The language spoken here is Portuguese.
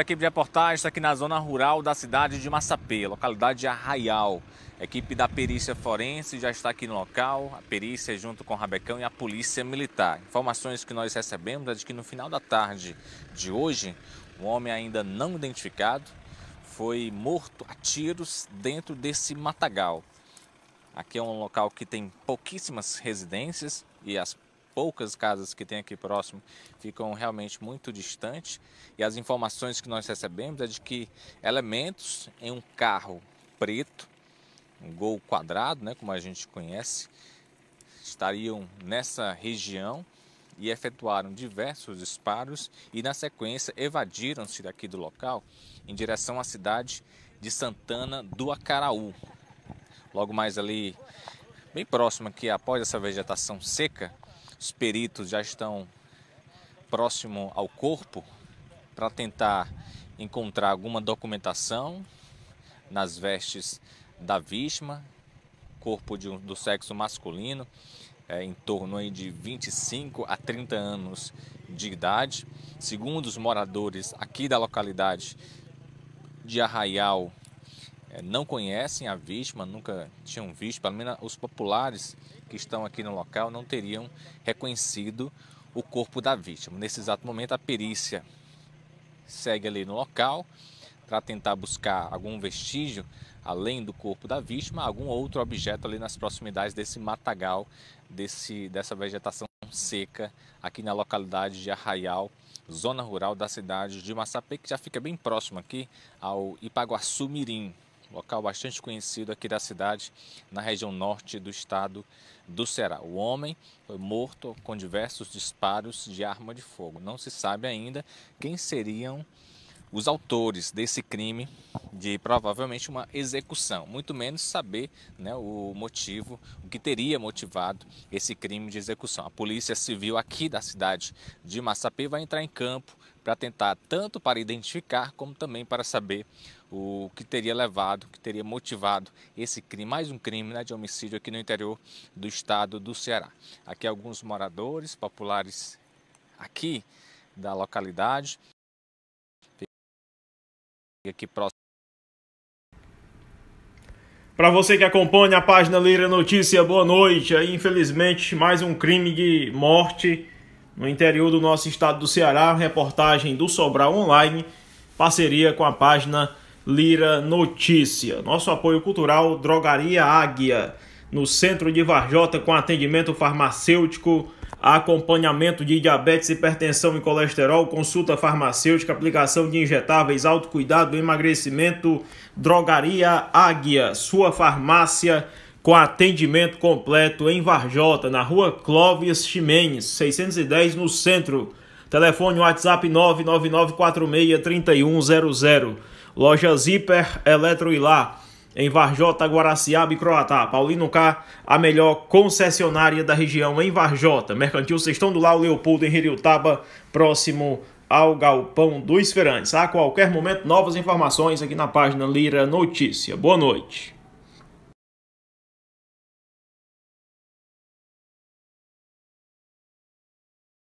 equipe tá de reportagem está aqui na zona rural da cidade de Massapê, localidade de Arraial. A equipe da perícia forense já está aqui no local, a perícia junto com o Rabecão e a polícia militar. Informações que nós recebemos é de que no final da tarde de hoje, um homem ainda não identificado foi morto a tiros dentro desse matagal. Aqui é um local que tem pouquíssimas residências e as poucas casas que tem aqui próximo ficam realmente muito distantes e as informações que nós recebemos é de que elementos em um carro preto, um gol quadrado, né, como a gente conhece, estariam nessa região e efetuaram diversos disparos e na sequência evadiram-se daqui do local em direção à cidade de Santana do Acaraú. Logo mais ali, bem próximo aqui, após essa vegetação seca, os peritos já estão próximo ao corpo para tentar encontrar alguma documentação nas vestes da vítima, corpo de, do sexo masculino, é, em torno aí de 25 a 30 anos de idade. Segundo os moradores aqui da localidade de Arraial é, não conhecem a vítima, nunca tinham visto, pelo menos os populares que estão aqui no local não teriam reconhecido o corpo da vítima. Nesse exato momento, a perícia segue ali no local para tentar buscar algum vestígio além do corpo da vítima, algum outro objeto ali nas proximidades desse matagal, desse, dessa vegetação seca aqui na localidade de Arraial, zona rural da cidade de Massapê, que já fica bem próximo aqui ao Ipaguaçu Mirim, local bastante conhecido aqui da cidade, na região norte do estado do Ceará. O homem foi morto com diversos disparos de arma de fogo. Não se sabe ainda quem seriam os autores desse crime de provavelmente uma execução, muito menos saber né, o motivo, o que teria motivado esse crime de execução. A Polícia Civil aqui da cidade de Massapê vai entrar em campo para tentar tanto para identificar como também para saber o que teria levado, o que teria motivado esse crime, mais um crime né, de homicídio aqui no interior do estado do Ceará. Aqui alguns moradores populares aqui da localidade aqui próximo. Para você que acompanha a página Lira Notícia, boa noite. infelizmente, mais um crime de morte no interior do nosso estado do Ceará. Reportagem do Sobral Online, parceria com a página Lira Notícia. Nosso apoio cultural, Drogaria Águia, no centro de Varjota, com atendimento farmacêutico acompanhamento de diabetes, hipertensão e colesterol, consulta farmacêutica, aplicação de injetáveis, autocuidado, emagrecimento, drogaria Águia, sua farmácia com atendimento completo em Varjota, na rua Clóvis Ximenes, 610, no centro. Telefone WhatsApp 999463100. Loja Ziper Eletroilar em Varjota, Guaraciaba e Croatá. Paulino K, a melhor concessionária da região em Varjota. Mercantil Sextão do Lau Leopoldo em Taba, próximo ao Galpão dos Ferantes. A qualquer momento, novas informações aqui na página Lira Notícia. Boa noite.